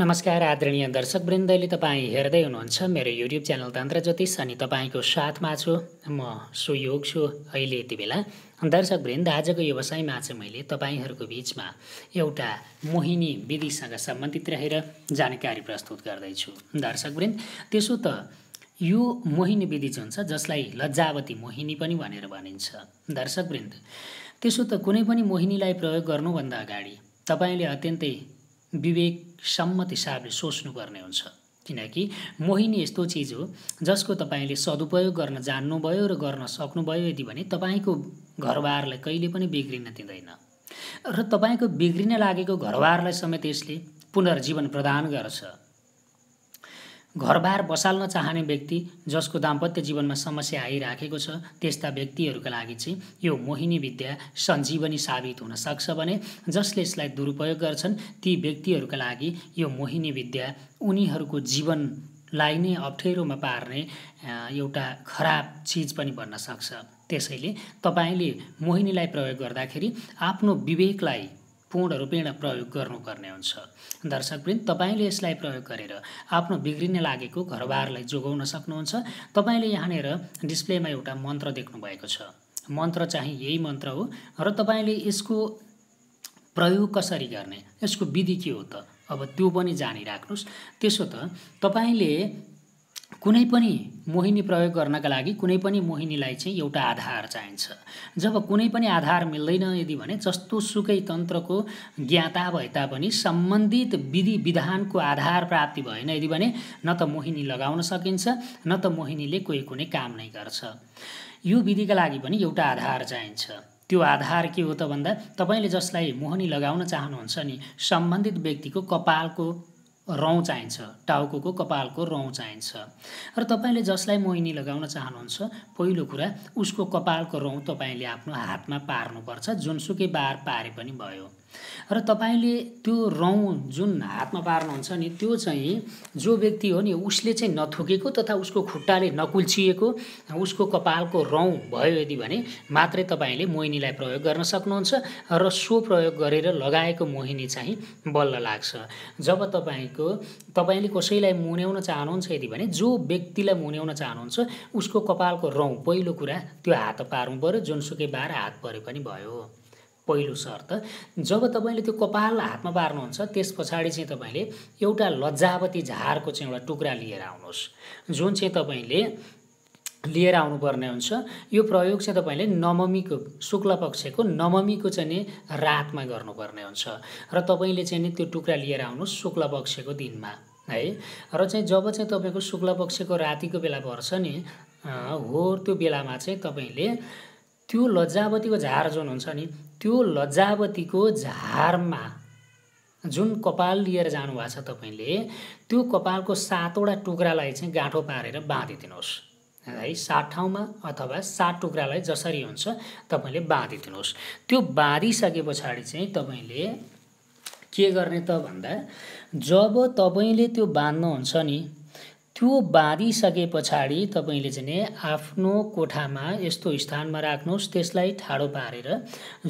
नमस्कार आदरणीय दर्शक वृन्दले तपाईँ हेर्दै हुनुहुन्छ मेरो युट्युब च्यानल तन्त्र ज्योतिष अनि तपाईँको साथमा छु म सुयोग छु अहिले यति बेला दर्शक वृन्द आजको व्यवसायमा चाहिँ मैले तपाईँहरूको बिचमा एउटा मोहिनी विधिसँग सम्बन्धित रहेर जानकारी प्रस्तुत गर्दैछु दर्शक वृन्द त्यसो त यो मोहिनी विधि जुन छ जसलाई लज्जावती मोहिनी पनि भनेर भनिन्छ दर्शक वृन्द त्यसो त कुनै पनि मोहिनीलाई प्रयोग गर्नुभन्दा अगाडि तपाईँले अत्यन्तै विवेक सम्मत हिसाबले सोच्नुपर्ने हुन्छ किनकि मोहिनी यस्तो चिज हो जसको तपाईँले सदुपयोग गर्न जान्नुभयो र गर्न सक्नुभयो यदि भने तपाईँको घरबारलाई कहिले पनि बिग्रिन दिँदैन र तपाईँको बिग्रिन लागेको घरबारलाई समेत यसले पुनर्जीवन प्रदान गर्छ घरबार बसाल्न चाहने व्यक्ति जसको दाम्पत्य जीवनमा समस्या आइराखेको छ त्यस्ता व्यक्तिहरूका लागि चाहिँ यो मोहिनी विद्या सञ्जीवनी साबित हुन सक्छ भने जसले यसलाई दुरुपयोग गर्छन् ती व्यक्तिहरूका लागि यो मोहिनी विद्या उनीहरूको जीवनलाई नै अप्ठ्यारोमा पार्ने एउटा खराब चिज पनि बन्न सक्छ त्यसैले तपाईँले मोहिनीलाई प्रयोग गर्दाखेरि आफ्नो विवेकलाई पूर्ण रूपेण प्रयोग गर्नुपर्ने हुन्छ दर्शकवृन्द तपाईँले यसलाई प्रयोग गरेर आफ्नो बिग्रिने लागेको घरबारलाई जोगाउन सक्नुहुन्छ तपाईँले यहाँनिर डिस्प्लेमा एउटा मन्त्र देख्नुभएको छ मन्त्र चाहिँ यही मन्त्र हो र तपाईँले यसको प्रयोग कसरी गर्ने यसको विधि के हो त अब त्यो पनि जानिराख्नुहोस् त्यसो त तपाईँले कुनै पनि मोहिनी प्रयोग गर्नका लागि कुनै पनि मोहिनीलाई चाहिँ एउटा आधार चाहिन्छ जब कुनै पनि आधार मिल्दैन यदि भने जस्तो सुकै तन्त्रको ज्ञाता भए तापनि सम्बन्धित विधि विधानको आधार प्राप्ति भएन यदि भने न त मोहिनी लगाउन सकिन्छ न त मोहिनीले कोही कुनै काम नै गर्छ यो विधिका लागि पनि एउटा आधार चाहिन्छ त्यो आधार के हो त भन्दा तपाईँले जसलाई मोहनी लगाउन चाहनुहुन्छ नि सम्बन्धित व्यक्तिको कपालको रौँ चाहिन्छ टाउको कपालको रौँ चाहिन्छ र तपाईँले जसलाई मोहिनी लगाउन चाहनुहुन्छ पहिलो कुरा उसको कपालको रौँ तपाईँले आफ्नो हातमा पार्नुपर्छ जुनसुकै बार पारे पनि भयो र तपाईँले त्यो रौँ जुन हातमा पार्नुहुन्छ नि त्यो चाहिँ जो व्यक्ति हो नि उसले चाहिँ नथुकेको तथा उसको खुट्टाले नकुल्चिएको उसको कपालको रौँ भयो यदि भने मात्रै तपाईँले मोहिनीलाई प्रयोग गर्न सक्नुहुन्छ र सो प्रयोग गरेर लगाएको मोहिनी चाहिँ बल्ल लाग्छ जब तपाईँको तपाईँले कसैलाई मुन्याउन चाहनुहुन्छ यदि भने जो व्यक्तिलाई मुन्याउन चाहनुहुन्छ उसको कपालको रौँ पहिलो कुरा त्यो हात पार्नु पऱ्यो जुनसुकै बाह्र हात परे पनि भयो पहिलो शर्त जब तपाईँले त्यो कपाल हातमा पार्नुहुन्छ त्यस पछाडि चाहिँ तपाईँले एउटा लज्जावती झारको चाहिँ एउटा टुक्रा लिएर आउनुहोस् जुन चाहिँ तपाईँले लिएर आउनुपर्ने हुन्छ यो प्रयोग चाहिँ तपाईँले नवमीको शुक्ल पक्षको नवमीको चाहिँ नि रातमा गर्नुपर्ने हुन्छ र तपाईँले चाहिँ नि त्यो टुक्रा लिएर आउनुहोस् शुक्ल पक्षको दिनमा है र चाहिँ जब चाहिँ तपाईँको शुक्ल पक्षको रातिको बेला पर्छ नि हो त्यो बेलामा चाहिँ तपाईँले त्यो लज्जावतीको झार जुन हुन्छ नि त्यो लज्जावतीको झारमा जुन कपाल लिएर जानुभएको छ तपाईँले त्यो कपालको सातवटा टुक्रालाई चाहिँ गाँठो पारेर बाँधिदिनुहोस् है सात ठाउँमा अथवा सात टुक्रालाई जसरी हुन्छ तपाईँले बाँधिदिनुहोस् त्यो बाँधिसके पछाडि चाहिँ तपाईँले के गर्ने त भन्दा जब तपाईँले त्यो बाँध्नुहुन्छ नि त्यो बाँधिसके पछाडि तपाईँले चाहिँ आफ्नो कोठामा यस्तो स्थानमा राख्नुहोस् त्यसलाई ठाडो पारेर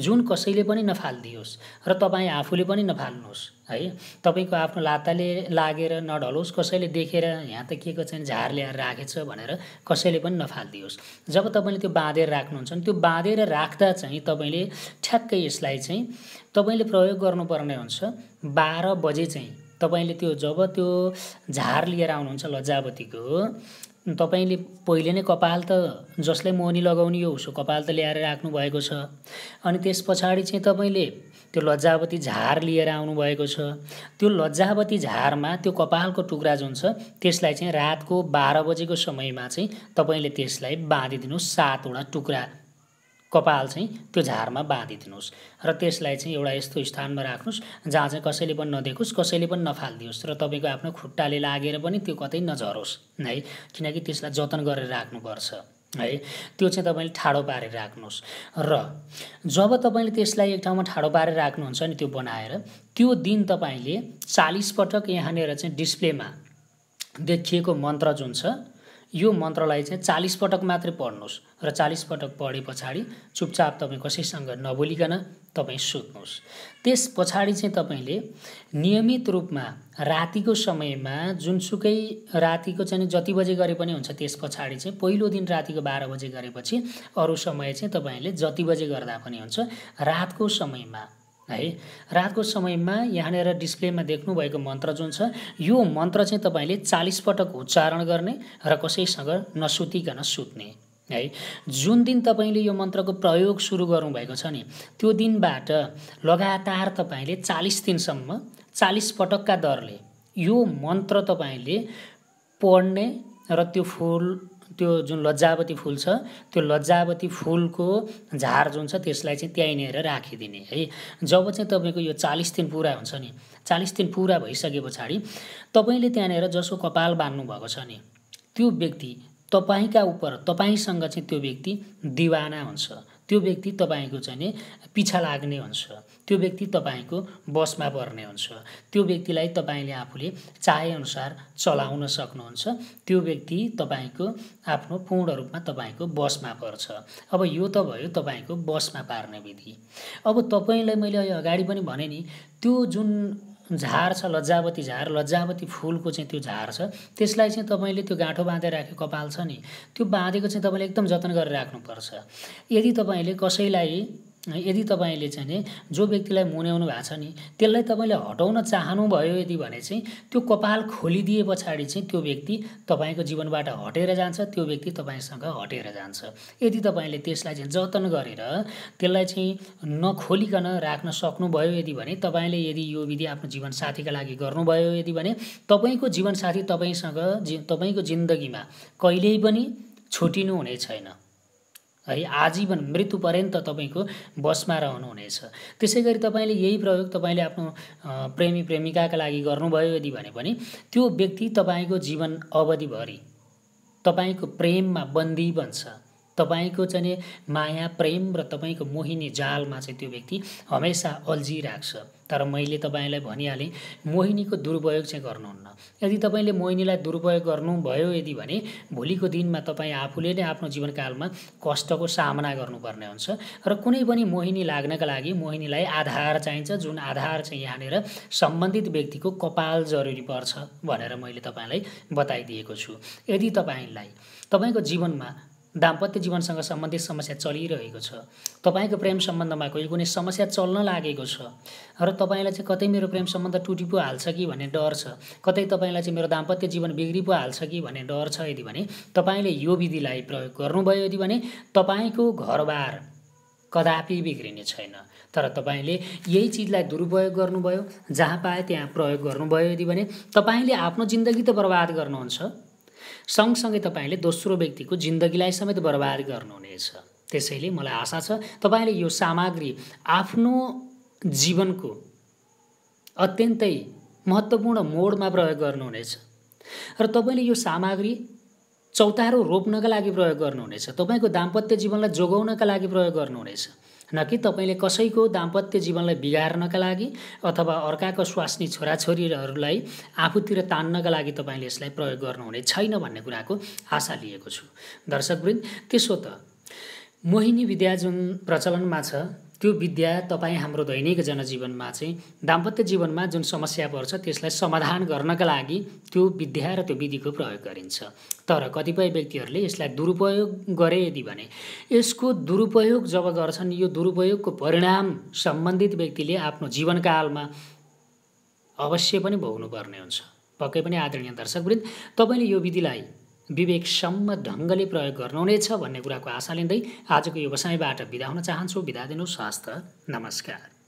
जुन कसैले पनि नफालिदियोस् र तपाईँ आफूले पनि नफाल्नुहोस् है तपाईँको आफ्नो लाताले लागेर नढलोस् कसैले देखेर यहाँ त के को चाहिँ झार ल्याएर राखेछ भनेर कसैले पनि नफालिदियोस् जब तपाईँले त्यो बाँधेर राख्नुहुन्छ त्यो बाँधेर राख्दा चाहिँ तपाईँले ठ्याक्कै यसलाई चाहिँ तपाईँले प्रयोग गर्नुपर्ने हुन्छ बाह्र बजे चाहिँ तपाईँले त्यो जब त्यो झार लिएर आउनुहुन्छ लज्जावतीको तपाईँले पहिले नै कपाल त जसलाई मोनी लगाउने यो उसो कपाल त ल्याएर राख्नु भएको छ अनि त्यस पछाडि चाहिँ तपाईँले त्यो लज्जावती झार लिएर आउनुभएको छ त्यो लज्जावती झारमा त्यो कपालको टुक्रा जुन छ त्यसलाई चाहिँ रातको बाह्र बजेको समयमा चाहिँ तपाईँले त्यसलाई बाँधिदिनुहोस् सातवटा टुक्रा कपाल चाहिँ त्यो झारमा बाँधिदिनुहोस् र त्यसलाई चाहिँ एउटा यस्तो स्थानमा राख्नुहोस् जहाँ चाहिँ कसैले पनि नदेखोस् कसैले पनि नफालिदियोस् र तपाईँको आफ्नो खुट्टाले लागेर पनि त्यो कतै नझरोस् है किनकि त्यसलाई जतन गरेर राख्नुपर्छ है त्यो चाहिँ तपाईँले ठाडो पारेर राख्नुहोस् र जब तपाईँले त्यसलाई एक ठाउँमा ठाडो पारेर राख्नुहुन्छ नि त्यो बनाएर त्यो दिन तपाईँले चालिस पटक यहाँनिर चाहिँ डिस्प्लेमा देखिएको मन्त्र जुन छ यो मन्त्रलाई चाहिँ चालिस पटक मात्रै पढ्नुहोस् र चालिस पटक पढे पछाडि चुपचाप तपाईँ कसैसँग नबोलिकन तपाईँ सुत्नुहोस् त्यस पछाडि चाहिँ तपाईँले नियमित रूपमा रातिको समयमा जुनसुकै रातिको चाहिँ जति बजे गरे पनि हुन्छ त्यस पछाडि चाहिँ पहिलो दिन रातिको बाह्र बजे गरेपछि अरू समय चाहिँ तपाईँले जति बजे गर्दा पनि हुन्छ रातको समयमा है रातको समयमा यहाँनिर डिस्प्लेमा देख्नुभएको मन्त्र जुन छ यो मन्त्र चाहिँ तपाईँले चालिस पटक उच्चारण गर्ने र कसैसँग नसुतिकन सुत्ने है जुन दिन तपाईँले यो मन्त्रको प्रयोग सुरु गर्नुभएको छ नि त्यो दिनबाट लगातार तपाईँले चालिस दिनसम्म चालिस पटकका दरले यो मन्त्र तपाईँले पढ्ने र त्यो फुल त्यो जुन लज्जावती फुल छ त्यो लज्जावती फुलको झार जुन छ त्यसलाई चाहिँ त्याइनेर राखिदिने है जब चाहिँ तपाईँको यो चालिस दिन पुरा हुन्छ नि चालिस दिन पुरा भइसके पछाडि तपाईँले त्यहाँनिर जसको कपाल बाँध्नु भएको छ नि त्यो व्यक्ति तपाईँका उप तपाईँसँग चाहिँ त्यो व्यक्ति दिवाना हुन्छ त्यो व्यक्ति तपाईँको चाहिँ पिछा लाग्ने हुन्छ त्यो व्यक्ति तपाईँको बसमा पर्ने हुन्छ त्यो व्यक्तिलाई तपाईँले आफूले चाहेअनुसार चलाउन सक्नुहुन्छ त्यो व्यक्ति तपाईँको आफ्नो पूर्ण रूपमा तपाईँको बसमा पर्छ अब यो त भयो तपाईँको बसमा पार्ने विधि अब तपाईँलाई मैले अगाडि पनि भने नि त्यो जुन झार छ लज्जावती झार लज्जावती फुलको चाहिँ त्यो झार छ त्यसलाई चाहिँ तपाईँले त्यो गाँठो बाँधेर राखेको कपाल छ नि त्यो बाँधेको चाहिँ तपाईँले एकदम जतन गरेर राख्नुपर्छ यदि तपाईँले कसैलाई यदि तपाईँले चाहिँ जो व्यक्तिलाई मुन्याउनु भएको छ नि त्यसलाई तपाईँले हटाउन चाहनुभयो यदि भने चाहिँ त्यो कपाल खोलिदिए पछाडि चाहिँ त्यो व्यक्ति तपाईँको जीवनबाट हटेर जान्छ त्यो व्यक्ति तपाईँसँग हटेर जान्छ यदि तपाईँले त्यसलाई चाहिँ जतन गरेर त्यसलाई चाहिँ नखोलिकन राख्न सक्नुभयो यदि भने तपाईँले यदि यो विधि आफ्नो जीवनसाथीका लागि गर्नुभयो यदि भने तपाईँको जीवनसाथी तपाईँसँग जी तपाईँको जिन्दगीमा कहिल्यै पनि छुटिनु हुने छैन है आजीवन मृत्यु पर्यन्त तपाईँको बसमा रहनुहुनेछ त्यसै गरी तपाईँले यही प्रयोग तपाईँले आफ्नो प्रेमी प्रेमिकाका लागि गर्नुभयो यदि भने पनि त्यो व्यक्ति तपाईँको जीवन अवधिभरि तपाईँको प्रेममा बन्दी बन्छ तपाईँको चाहिँ माया प्रेम र तपाईँको मोहिनी जालमा चाहिँ त्यो व्यक्ति हमेसा अल्झिराख्छ तर मैले तपाईँलाई भनिहालेँ मोहिनीको दुरुपयोग चाहिँ गर्नुहुन्न यदि तपाईँले मोहिनीलाई दुरुपयोग गर्नुभयो यदि भने भोलिको दिनमा तपाईँ आफूले नै आफ्नो जीवनकालमा कष्टको सामना गर्नुपर्ने हुन्छ र कुनै पनि मोहिनी लाग्नका लागि मोहिनीलाई आधार चाहिन्छ जुन आधार चाहिँ यहाँनिर सम्बन्धित व्यक्तिको कपाल जरुरी पर्छ भनेर मैले तपाईँलाई बताइदिएको छु यदि तपाईँलाई तपाईँको जीवनमा दाम्पत्य जीवनसँग सम्बन्धित समस्या चलिरहेको छ तपाईँको प्रेम सम्बन्धमा कोही कुनै समस्या चल्न लागेको छ र तपाईँलाई चाहिँ कतै मेरो प्रेम सम्बन्ध टुटी पो हाल्छ कि भन्ने डर छ कतै तपाईँलाई चाहिँ मेरो दाम्पत्य जीवन बिग्रिपो पो हाल्छ कि भन्ने डर छ यदि भने तपाईँले यो विधिलाई प्रयोग गर्नुभयो यदि भने तपाईँको घरबार कदापि बिग्रिने छैन तर तपाईँले यही चिजलाई दुरुपयोग गर्नुभयो जहाँ पाए त्यहाँ प्रयोग गर्नुभयो यदि भने तपाईँले आफ्नो जिन्दगी त बर्बाद गर्नुहुन्छ सँगसँगै तपाईँले दोस्रो व्यक्तिको जिन्दगीलाई समेत बर्बाद गर्नुहुनेछ त्यसैले मलाई आशा छ तपाईँले यो सामग्री आफ्नो जीवनको अत्यन्तै महत्त्वपूर्ण मोडमा प्रयोग गर्नुहुनेछ र तपाईँले यो सामग्री चौतारो रोप्नका लागि प्रयोग गर्नुहुनेछ तपाईँको दाम्पत्य जीवनलाई जोगाउनका लागि प्रयोग गर्नुहुनेछ न कि तपाईँले कसैको दाम्पत्य जीवनलाई बिगार्नका लागि अथवा अर्काको स्वास्नी छोराछोरीहरूलाई आफूतिर तान्नका लागि तपाईँले यसलाई प्रयोग गर्नुहुने छैन भन्ने कुराको आशा लिएको छु दर्शकवृन्द त्यसो त मोहिनी विद्या जुन प्रचलनमा छ त्यो विद्या तपाईँ हाम्रो दैनिक जनजीवनमा चाहिँ दाम्पत्य जीवनमा जुन समस्या पर्छ त्यसलाई समाधान गर्नका लागि त्यो विद्या र त्यो विधिको प्रयोग गरिन्छ तर कतिपय व्यक्तिहरूले यसलाई दुरुपयोग गरे यदि भने यसको दुरुपयोग जब गर्छन् यो दुरुपयोगको परिणाम सम्बन्धित व्यक्तिले आफ्नो जीवनकालमा अवश्य पनि भोग्नुपर्ने हुन्छ पक्कै पनि आदरणीय दर्शकवृन्द तपाईँले यो विधिलाई विवेकसम्म ढङ्गले प्रयोग गर्नुहुनेछ भन्ने कुराको आशा लिँदै आजको व्यवसायबाट बिदा हुन चाहन्छु बिदा दिनुहोस् स्वास्थ्य नमस्कार